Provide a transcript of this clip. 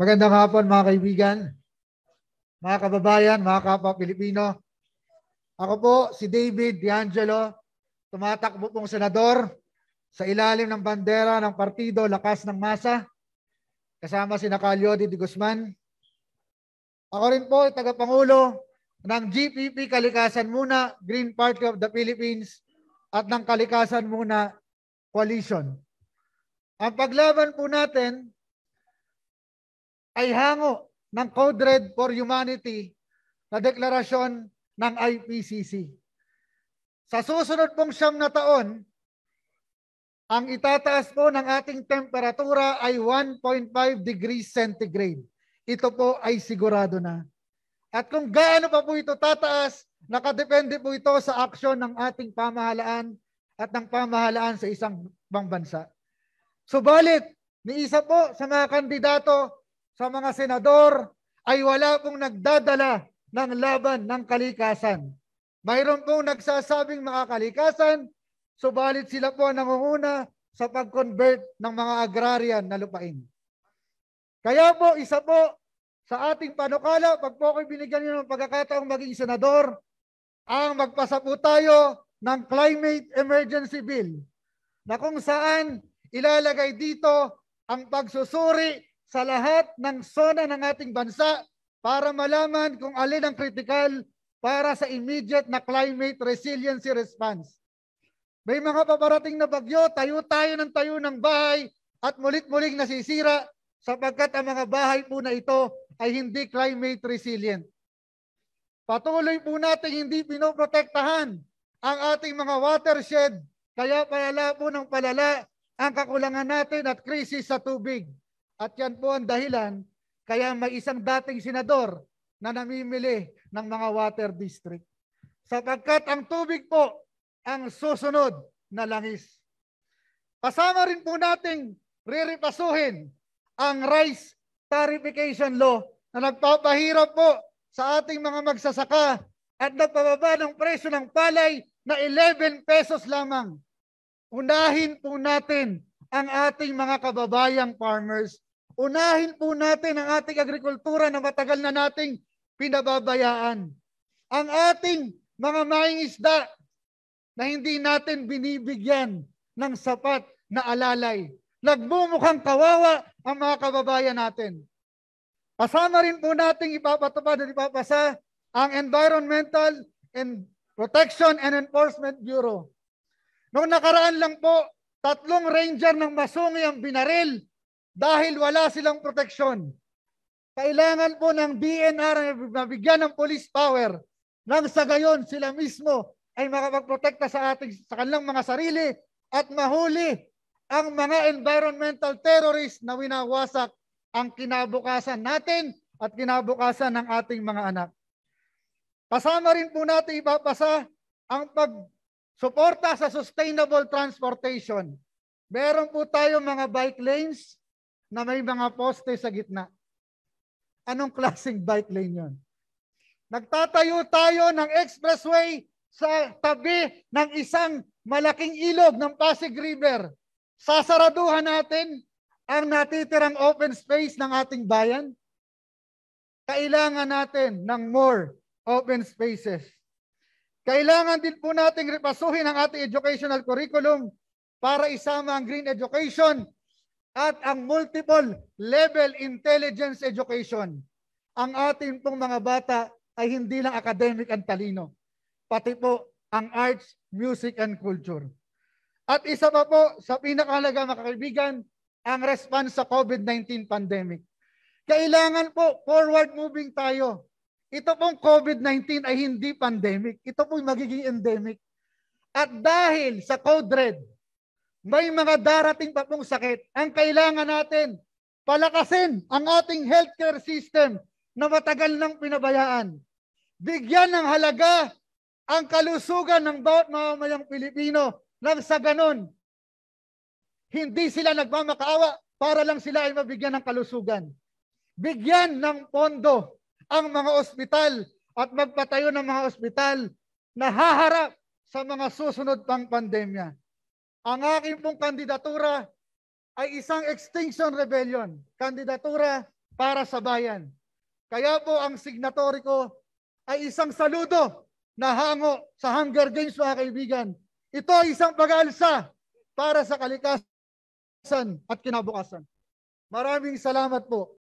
Magandang hapon mga kaibigan, mga kababayan, mga kapwa Pilipino. Ako po si David D'Angelo, tumatakbo pong senador sa ilalim ng bandera ng partido Lakas ng Masa, kasama si Nakalyodi de Guzman. Ako rin po ay tagapangulo ng GPP Kalikasan Muna, Green Party of the Philippines at ng Kalikasan Muna Coalition. Ang paglaban po natin ay hango ng Code Red for Humanity na deklarasyon ng IPCC. Sa susunod pong siyam na taon, ang itataas po ng ating temperatura ay 1.5 degrees centigrade. Ito po ay sigurado na. At kung gaano pa po ito tataas, nakadepende po ito sa aksyon ng ating pamahalaan at ng pamahalaan sa isang bang bansa. Subalit, ni isa po sa mga kandidato sa mga senador ay wala pong nagdadala ng laban ng kalikasan. Mayroon pong nagsasabing mga kalikasan, subalit sila po ang nangunguna sa pag-convert ng mga agrarian na lupain. Kaya po, isa po sa ating panukala, pag po ako'y binigyan niyo ng pagkakataong maging senador, ang magpasa po tayo ng Climate Emergency Bill na kung saan ilalagay dito ang pagsusuri sa lahat ng zona ng ating bansa para malaman kung alin ang critical para sa immediate na climate resiliency response. May mga paparating na bagyo, tayo tayo ng tayo ng bahay at mulit-muling nasisira sapagkat ang mga bahay po na ito ay hindi climate resilient. Patuloy po natin hindi pinoprotektahan ang ating mga watershed kaya palala po ng palala ang kakulangan natin at krisis sa tubig. At yan po ang dahilan kaya may isang dating senador na namimili ng mga water district. Sapagkat ang tubig po ang susunod na langis. Kasama rin po nating riripasuhin ang rice tarification law na nagpapahirap po sa ating mga magsasaka at nagpababa ng presyo ng palay na 11 pesos lamang. Unahin po natin ang ating mga kababayang farmers Unahin po natin ang ating agrikultura na matagal na nating pinababayaan. Ang ating mga maing isda na hindi natin binibigyan ng sapat na alalay. Nagmumukhang kawawa ang mga kababayan natin. Kasama rin po nating ipapatupad at ipapasa ang Environmental and Protection and Enforcement Bureau. Noong nakaraan lang po, tatlong ranger ng Masungi ang binaril dahil wala silang protection. Kailangan po ng BNR na bigyan ng police power nang sa gayon sila mismo ay makapagprotekta sa ating sa kanilang mga sarili at mahuli ang mga environmental terrorists na winawasak ang kinabukasan natin at kinabukasan ng ating mga anak. Kasama rin po natin ipapasa ang pagsuporta sa sustainable transportation. Meron po tayo mga bike lanes, na may mga poste sa gitna. Anong klaseng bike lane yon? Nagtatayo tayo ng expressway sa tabi ng isang malaking ilog ng Pasig River. Sasaraduhan natin ang natitirang open space ng ating bayan. Kailangan natin ng more open spaces. Kailangan din po nating repasuhin ang ating educational curriculum para isama ang green education at ang multiple level intelligence education. Ang ating pong mga bata ay hindi lang academic ang talino, pati po ang arts, music, and culture. At isa pa po sa pinakahalaga mga kaibigan, ang response sa COVID-19 pandemic. Kailangan po forward moving tayo. Ito pong COVID-19 ay hindi pandemic. Ito po magiging endemic. At dahil sa code red, may mga darating pa pong sakit. Ang kailangan natin, palakasin ang ating healthcare system na matagal nang pinabayaan. Bigyan ng halaga ang kalusugan ng bawat mamamayang Pilipino nang sa ganon, hindi sila nagmamakaawa para lang sila ay mabigyan ng kalusugan. Bigyan ng pondo ang mga ospital at magpatayo ng mga ospital na haharap sa mga susunod pang pandemya. Ang aking pong kandidatura ay isang extinction rebellion, kandidatura para sa bayan. Kaya po ang signatory ko ay isang saludo na hango sa Hunger Games mga kaibigan. Ito ay isang pag-aalsa para sa kalikasan at kinabukasan. Maraming salamat po.